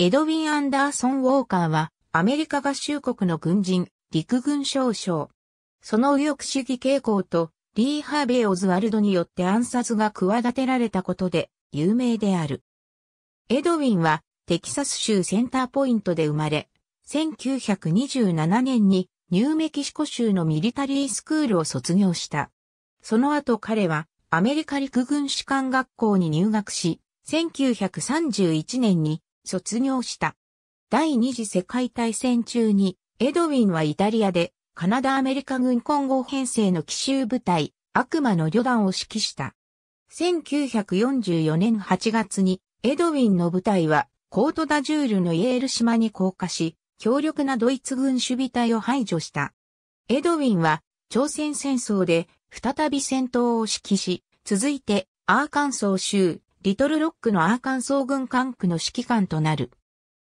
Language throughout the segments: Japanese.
エドウィン・アンダーソン・ウォーカーは、アメリカ合衆国の軍人、陸軍少将。その右翼主義傾向と、リー・ハーベイ・オズワルドによって暗殺が企てられたことで、有名である。エドウィンは、テキサス州センターポイントで生まれ、1927年に、ニューメキシコ州のミリタリースクールを卒業した。その後彼は、アメリカ陸軍士官学校に入学し、1931年に卒業した。第二次世界大戦中に、エドウィンはイタリアで、カナダアメリカ軍混合編成の奇襲部隊、悪魔の旅団を指揮した。1944年8月に、エドウィンの部隊は、コートダジュールのイエール島に降下し、強力なドイツ軍守備隊を排除した。エドウィンは、朝鮮戦争で、再び戦闘を指揮し、続いて、アーカンソー州、リトルロックのアーカンソー軍管区の指揮官となる。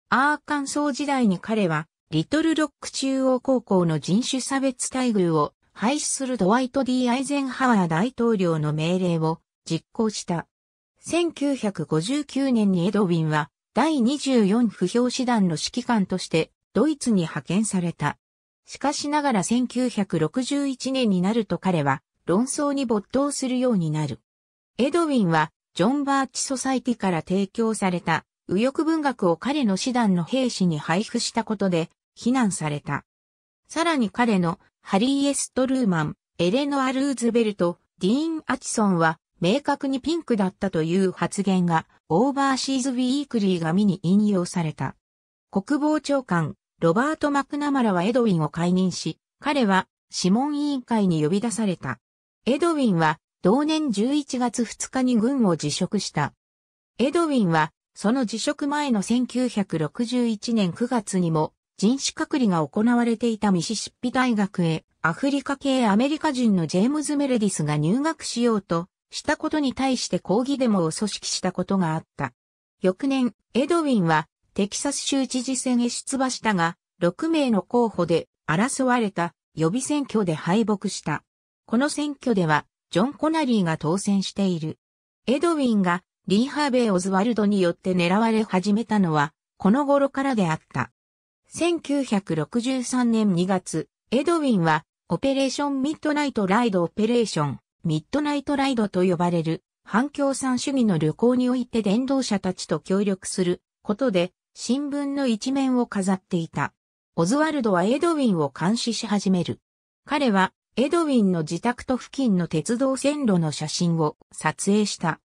アーカンソー時代に彼は、リトルロック中央高校の人種差別待遇を廃止するドワイト・ D・ アイゼンハワー大統領の命令を実行した。1959年にエドウィンは第24不評師団の指揮官としてドイツに派遣された。しかしながら1961年になると彼は論争に没頭するようになる。エドウィンはジョン・バーチ・ソサイティから提供された右翼文学を彼の師団の兵士に配布したことで、非難された。さらに彼のハリー・エストルーマン、エレノア・ルーズベルト、ディーン・アチソンは明確にピンクだったという発言がオーバーシーズ・ウィークリーが見に引用された。国防長官、ロバート・マクナマラはエドウィンを解任し、彼は諮問委員会に呼び出された。エドウィンは同年11月2日に軍を辞職した。エドウィンは、その辞職前の1961年9月にも、人種隔離が行われていたミシシッピ大学へ、アフリカ系アメリカ人のジェームズ・メレディスが入学しようと、したことに対して抗議デモを組織したことがあった。翌年、エドウィンは、テキサス州知事選へ出馬したが、6名の候補で争われた予備選挙で敗北した。この選挙ではジョン・コナリーが当選している。エドウィンがリー・ハーベイ・オズワルドによって狙われ始めたのは、この頃からであった。1963年2月、エドウィンは、オペレーション・ミッドナイト・ライド・オペレーション、ミッドナイト・ライドと呼ばれる、反共産主義の旅行において伝道者たちと協力することで、新聞の一面を飾っていた。オズワルドはエドウィンを監視し始める。彼はエドウィンの自宅と付近の鉄道線路の写真を撮影した。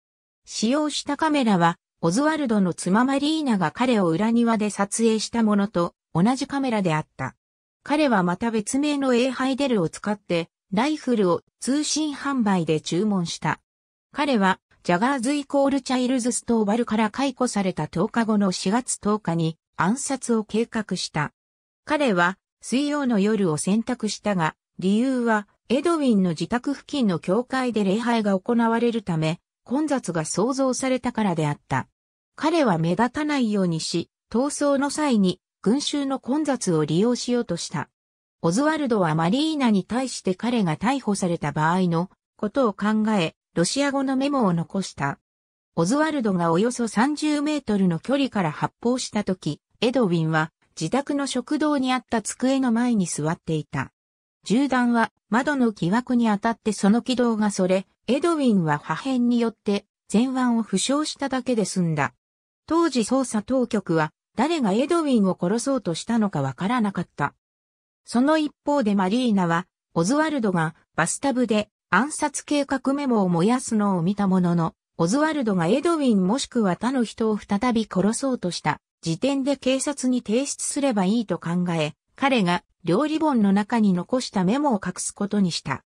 使用したカメラは、オズワルドの妻マリーナが彼を裏庭で撮影したものと同じカメラであった。彼はまた別名のエーハイデルを使って、ライフルを通信販売で注文した。彼は、ジャガーズイコールチャイルズストーバルから解雇された10日後の4月10日に暗殺を計画した。彼は水曜の夜を選択したが、理由は、エドウィンの自宅付近の教会で礼拝が行われるため、混雑が想像されたからであった。彼は目立たないようにし、逃走の際に群衆の混雑を利用しようとした。オズワルドはマリーナに対して彼が逮捕された場合のことを考え、ロシア語のメモを残した。オズワルドがおよそ30メートルの距離から発砲した時、エドウィンは自宅の食堂にあった机の前に座っていた。銃弾は窓の木枠に当たってその軌道がそれ、エドウィンは破片によって前腕を負傷しただけで済んだ。当時捜査当局は誰がエドウィンを殺そうとしたのかわからなかった。その一方でマリーナは、オズワルドがバスタブで暗殺計画メモを燃やすのを見たものの、オズワルドがエドウィンもしくは他の人を再び殺そうとした時点で警察に提出すればいいと考え、彼が料理本の中に残したメモを隠すことにした。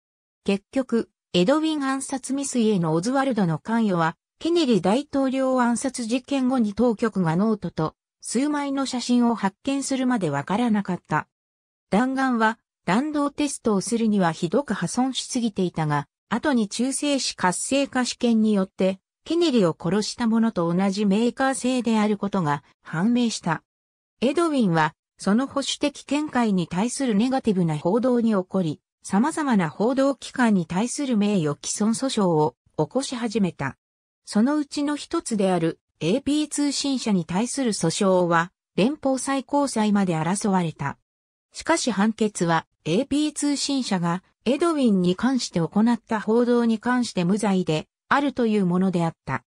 結局、エドウィン暗殺未遂へのオズワルドの関与は、ケネディ大統領暗殺事件後に当局がノートと数枚の写真を発見するまでわからなかった。弾丸は弾道テストをするにはひどく破損しすぎていたが、後に中性子活性化試験によって、ケネディを殺したものと同じメーカー製であることが判明した。エドウィンはその保守的見解に対するネガティブな報道に起こり、様々な報道機関に対する名誉毀損訴訟を起こし始めた。そのうちの一つである AP 通信社に対する訴訟は連邦最高裁まで争われた。しかし判決は AP 通信社がエドウィンに関して行った報道に関して無罪であるというものであった。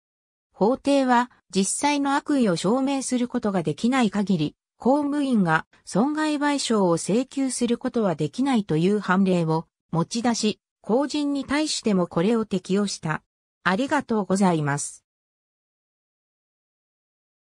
法廷は実際の悪意を証明することができない限り公務員が損害賠償を請求することはできないという判例を持ち出し、公人に対してもこれを適用した。ありがとうございます。